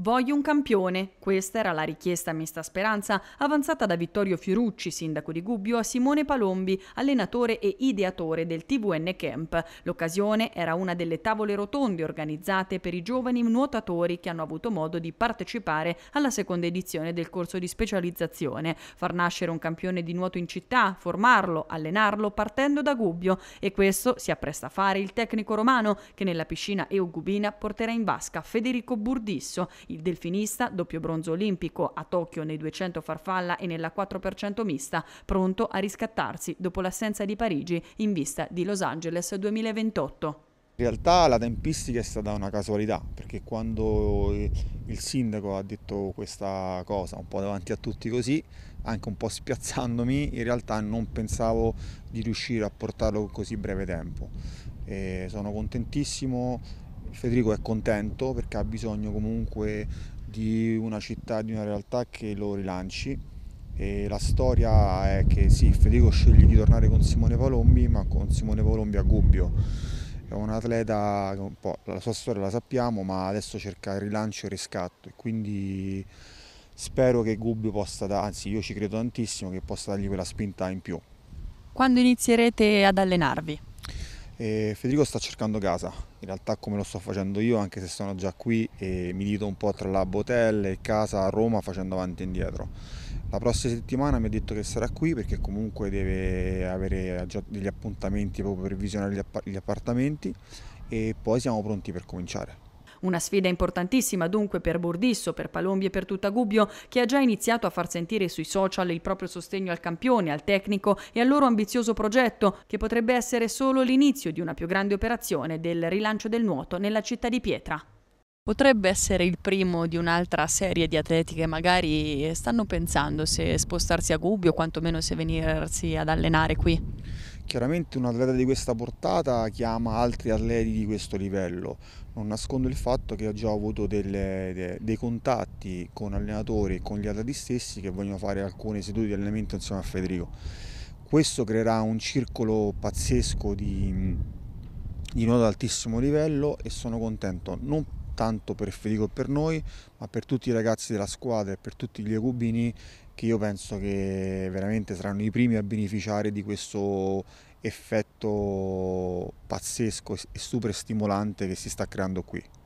Voglio un campione. Questa era la richiesta mista speranza avanzata da Vittorio Fiorucci, sindaco di Gubbio, a Simone Palombi, allenatore e ideatore del TVN Camp. L'occasione era una delle tavole rotonde organizzate per i giovani nuotatori che hanno avuto modo di partecipare alla seconda edizione del corso di specializzazione. Far nascere un campione di nuoto in città, formarlo, allenarlo partendo da Gubbio e questo si appresta a fare il tecnico romano che nella piscina eugubina porterà in vasca Federico Burdisso il delfinista, doppio bronzo olimpico a Tokyo nei 200 farfalla e nella 4% mista, pronto a riscattarsi dopo l'assenza di Parigi in vista di Los Angeles 2028. In realtà la tempistica è stata una casualità, perché quando il sindaco ha detto questa cosa, un po' davanti a tutti così, anche un po' spiazzandomi, in realtà non pensavo di riuscire a portarlo con così breve tempo. E sono contentissimo Federico è contento perché ha bisogno comunque di una città, di una realtà che lo rilanci e la storia è che sì, Federico sceglie di tornare con Simone Palombi, ma con Simone Palombi a Gubbio. È un atleta che un po' la sua storia la sappiamo, ma adesso cerca il rilancio e il riscatto e quindi spero che Gubbio possa, da, anzi io ci credo tantissimo, che possa dargli quella spinta in più. Quando inizierete ad allenarvi? E Federico sta cercando casa, in realtà come lo sto facendo io, anche se sono già qui e mi dito un po' tra la Botel e casa a Roma facendo avanti e indietro. La prossima settimana mi ha detto che sarà qui perché comunque deve avere degli appuntamenti proprio per visionare gli appartamenti e poi siamo pronti per cominciare. Una sfida importantissima dunque per Bordisso, per Palombi e per tutta Gubbio, che ha già iniziato a far sentire sui social il proprio sostegno al campione, al tecnico e al loro ambizioso progetto, che potrebbe essere solo l'inizio di una più grande operazione del rilancio del nuoto nella città di Pietra potrebbe essere il primo di un'altra serie di atleti che magari stanno pensando se spostarsi a Gubbio o quantomeno se venirsi ad allenare qui? Chiaramente un atleta di questa portata chiama altri atleti di questo livello, non nascondo il fatto che ho già avuto delle, de, dei contatti con allenatori e con gli atleti stessi che vogliono fare alcune sedute di allenamento insieme a Federico. Questo creerà un circolo pazzesco di, di nuoto ad altissimo livello e sono contento non tanto per Federico e per noi, ma per tutti i ragazzi della squadra e per tutti gli Ecubini che io penso che veramente saranno i primi a beneficiare di questo effetto pazzesco e super stimolante che si sta creando qui.